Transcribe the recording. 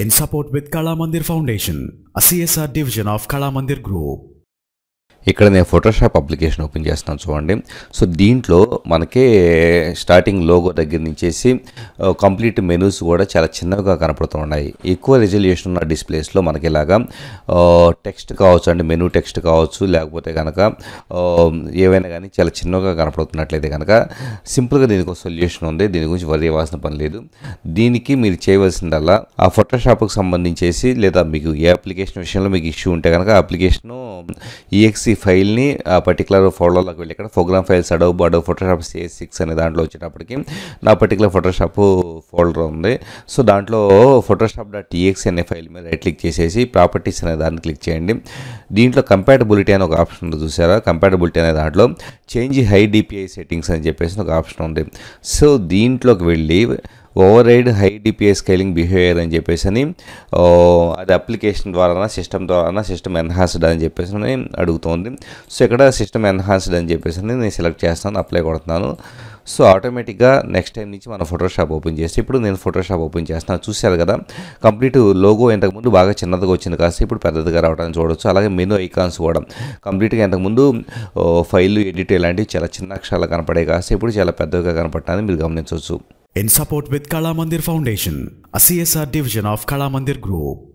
in support with Kala Mandir Foundation, a CSR division of Kala Mandir Group. ఇక్కడ నేను Photoshop application open చేస్తున్నాను చూడండి so దీంట్లో మనకి స్టార్టింగ్ లోగో దగ్గర నుంచేసి కంప్లీట్ మెనూస్ కూడా చాలా చిన్నగా కనపడుతూ ఉన్నాయి ఎక్కువ రిజల్యూషన్ ఉన్న డిస్ప్లేస్లో మనకి ఇలాగా టెక్స్ట్ కావచ్చు అండి మెనూ టెక్స్ట్ కావచ్చు లేకపోతే కనుక ఏవైనా కానీ చాలా చిన్నగా కనపడుతున్నట్లయితే కనుక సింపుల్గా దీనికి ఒక సొల్యూషన్ ఉంది దీని గురించి వరి అవ్వాల్సిన పని లేదు దీనికి మీరు చేయవలసిందల్లా ఆ ఫోటోషాప్కి సంబంధించేసి లేదా మీకు ఏ అప్లికేషన్ విషయంలో మీకు ఇష్యూ ఉంటే కనుక అప్లికేషను ఈఎక్సీ ఫైల్ని ఆ పర్టికులర్ ఫోల్డర్లోకి వెళ్ళి ఇక్కడ program files Adobe Adobe Photoshop CS six అనే దాంట్లో వచ్చేటప్పటికి నా పర్టికులర్ ఫోటోషాప్ ఫోల్డర్ ఉంది సో దాంట్లో ఫోటోషాప్ డాట్ టీఎక్స్ అనే ఫైల్ మీద రైట్ క్లిక్ చేసేసి ప్రాపర్టీస్ అనే దాన్ని క్లిక్ చేయండి దీంట్లో కంపాటబిలిటీ అని ఒక ఆప్షన్ ఉంది చూసారా కంపాటబిలిటీ అనే దాంట్లో చేంజ్ హై డిపిఐ సెట్టింగ్స్ అని చెప్పేసి ఒక ఆప్షన్ ఉంది సో దీంట్లోకి వెళ్ళి override high DPI scaling behaviour అని చెప్పేసి అని అది అప్లికేషన్ ద్వారా సిస్టమ్ ద్వారా సిస్టమ్ ఎన్హాన్స్డ్ అని చెప్పేసి అని అడుగుతుంది సో ఇక్కడ సిస్టమ్ ఎన్హాన్స్డ్ అని చెప్పేసి అని నేను సెలెక్ట్ చేస్తాను అప్లై కొడుతున్నాను సో ఆటోమేటిక్గా నెక్స్ట్ టైం నుంచి మనం ఫోటోషాప్ ఓపెన్ చేస్తే ఇప్పుడు నేను ఫోటోషాప్ ఓపెన్ చేస్తాను చూశారు కదా కంప్లీట్ లోగో ఇంతకుముందు బాగా చిన్నదిగా వచ్చింది కాస్త ఇప్పుడు పెద్దదిగా రావడానికి చూడవచ్చు అలాగే మెనూ ఐకాన్స్ కూడా కంప్లీట్గా ఇంతకుముందు ఫైల్ ఎడిట్ ఇలాంటివి చాలా చిన్న అక్షరాలు కనపడే కాస్త ఇప్పుడు చాలా పెద్దగా కనపడటాన్ని మీరు గమనించవచ్చు in support with Kala Mandir Foundation, a CSR division of Kala Mandir Group.